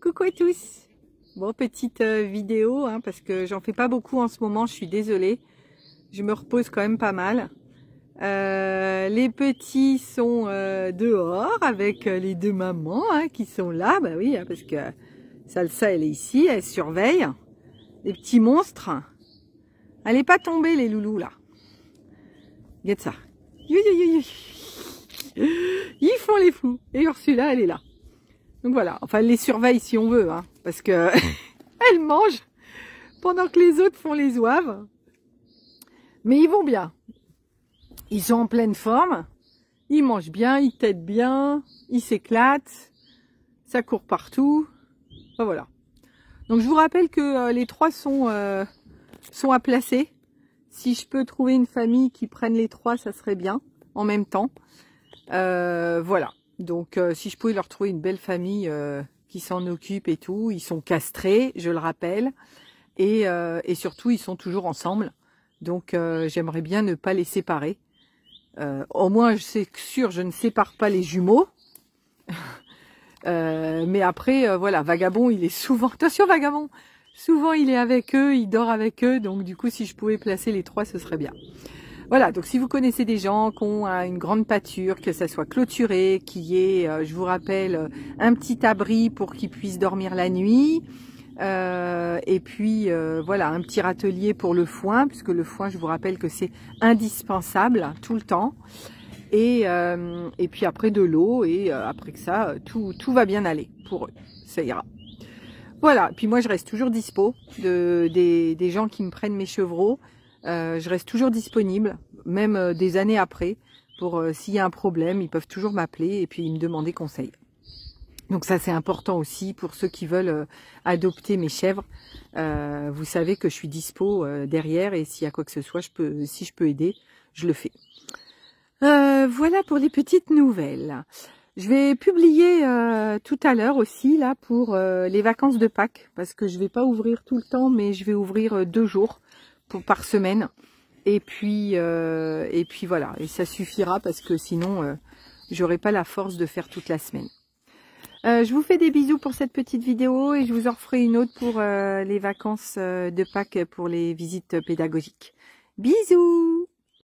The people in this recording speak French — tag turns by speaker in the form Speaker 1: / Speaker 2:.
Speaker 1: Coucou à tous Bon, petite euh, vidéo, hein, parce que j'en fais pas beaucoup en ce moment, je suis désolée. Je me repose quand même pas mal. Euh, les petits sont euh, dehors avec les deux mamans hein, qui sont là. Bah oui, hein, parce que Salsa, elle est ici, elle surveille. Les petits monstres. Elle est pas tombée, les loulous, là. Get ça. Ils font les fous. Et Ursula, elle est là. Donc voilà, enfin, elle les surveille si on veut, hein, parce que elle mange pendant que les autres font les oives. Mais ils vont bien. Ils sont en pleine forme. Ils mangent bien, ils têtent bien, ils s'éclatent. Ça court partout. voilà. Donc je vous rappelle que euh, les trois sont, euh, sont à placer. Si je peux trouver une famille qui prenne les trois, ça serait bien en même temps. Euh, voilà. Donc euh, si je pouvais leur trouver une belle famille euh, qui s'en occupe et tout, ils sont castrés, je le rappelle, et, euh, surtout ils sont toujours ensemble. Donc j'aimerais bien ne pas les séparer. au moins je sûr je ne sépare pas les jumeaux. mais après voilà, Vagabond il est souvent, attention Vagabond, souvent il est avec eux, il dort avec eux, donc du coup si je pouvais placer les trois ce serait bien. Voilà, donc si vous connaissez des gens qui ont euh, une grande pâture, que ça soit clôturé, qui y ait, euh, je vous rappelle, euh, un petit abri pour qu'ils puissent dormir la nuit, et puis voilà, un petit râtelier pour le foin, puisque le foin, je vous rappelle que c'est indispensable tout le temps. Et, et puis après de l'eau, et après que ça, tout, tout va bien aller pour eux, ça ira. Voilà, puis moi je reste toujours dispo des, des gens qui me prennent mes chevreaux. Euh, je reste toujours disponible, même euh, des années après, pour euh, s'il y a un problème, ils peuvent toujours m'appeler et puis ils me demander conseil. Donc ça c'est important aussi pour ceux qui veulent adopter mes chèvres. vous savez que je suis dispo derrière et s'il y a quoi que ce soit, je peux, si je peux aider, je le fais. voilà pour les petites nouvelles. Je vais publier tout à l'heure aussi là pour les vacances de Pâques parce que je vais pas ouvrir tout le temps mais je vais ouvrir deux jours par semaine. Et puis, euh, et puis voilà, et ça suffira parce que sinon, j'aurais euh, j'aurai pas la force de faire toute la semaine. Euh, je vous fais des bisous pour cette petite vidéo et je vous en ferai une autre pour les vacances de Pâques pour les visites pédagogiques. Bisous